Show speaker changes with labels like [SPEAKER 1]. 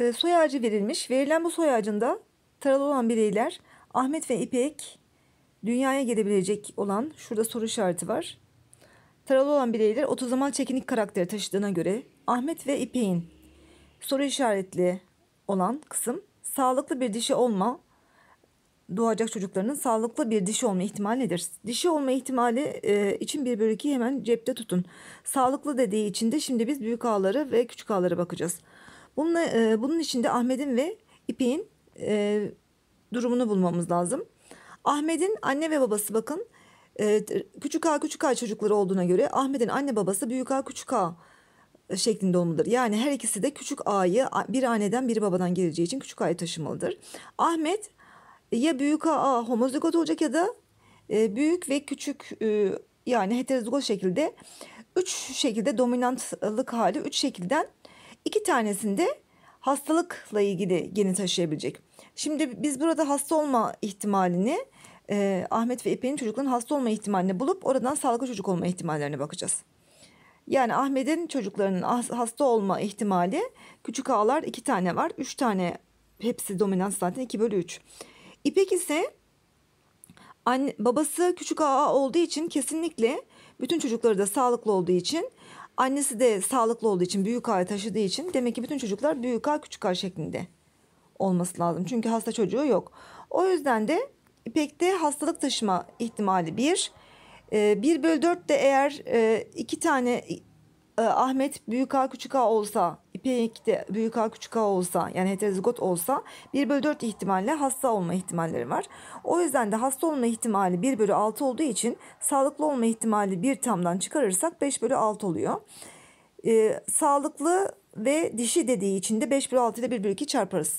[SPEAKER 1] Ee, soy ağacı verilmiş. Verilen bu soy ağacında taralı olan bireyler Ahmet ve İpek dünyaya gelebilecek olan şurada soru işareti var. Taralı olan bireyler otozomal çekinik karakteri taşıdığına göre Ahmet ve İpek'in soru işaretli olan kısım sağlıklı bir dişi olma doğacak çocuklarının sağlıklı bir dişi olma ihtimali nedir? Dişi olma ihtimali e, için 1 bölü 2 hemen cepte tutun. Sağlıklı dediği için de şimdi biz büyük ağları ve küçük ağlara bakacağız. Bununla, e, bunun için de Ahmet'in ve İpek'in e, durumunu bulmamız lazım. Ahmet'in anne ve babası bakın e, küçük A küçük A çocukları olduğuna göre Ahmet'in anne babası büyük A küçük A e, şeklinde olmalıdır. Yani her ikisi de küçük A'yı bir anneden bir babadan geleceği için küçük A'yı taşımalıdır. Ahmet e, ya büyük A, A homozigot olacak ya da e, büyük ve küçük e, yani heterozigot şekilde üç şekilde dominantlık hali üç şekilden İki tanesinde hastalıkla ilgili geni taşıyabilecek. Şimdi biz burada hasta olma ihtimalini e, Ahmet ve İpek'in çocukların hasta olma ihtimalini bulup oradan sağlıklı çocuk olma ihtimallerine bakacağız. Yani Ahmet'in çocuklarının hasta olma ihtimali küçük ağlar iki tane var. Üç tane hepsi dominans zaten 2 bölü 3. İpek ise anne, babası küçük ağa olduğu için kesinlikle bütün çocukları da sağlıklı olduğu için annesi de sağlıklı olduğu için büyük A'yı taşıdığı için demek ki bütün çocuklar büyük A küçük A şeklinde olması lazım. Çünkü hasta çocuğu yok. O yüzden de İpek'te hastalık taşıma ihtimali bir 1 ee, bölü 4 de eğer e, iki tane e, Ahmet büyük A küçük A olsa P2'de büyük A küçük A olsa yani heterozigot olsa 1 bölü 4 ihtimalle hasta olma ihtimalleri var. O yüzden de hasta olma ihtimali 1 bölü 6 olduğu için sağlıklı olma ihtimali 1 tamdan çıkarırsak 5 bölü 6 oluyor. Ee, sağlıklı ve dişi dediği için de 5 bölü 6 ile 1 bölü 2 çarparız.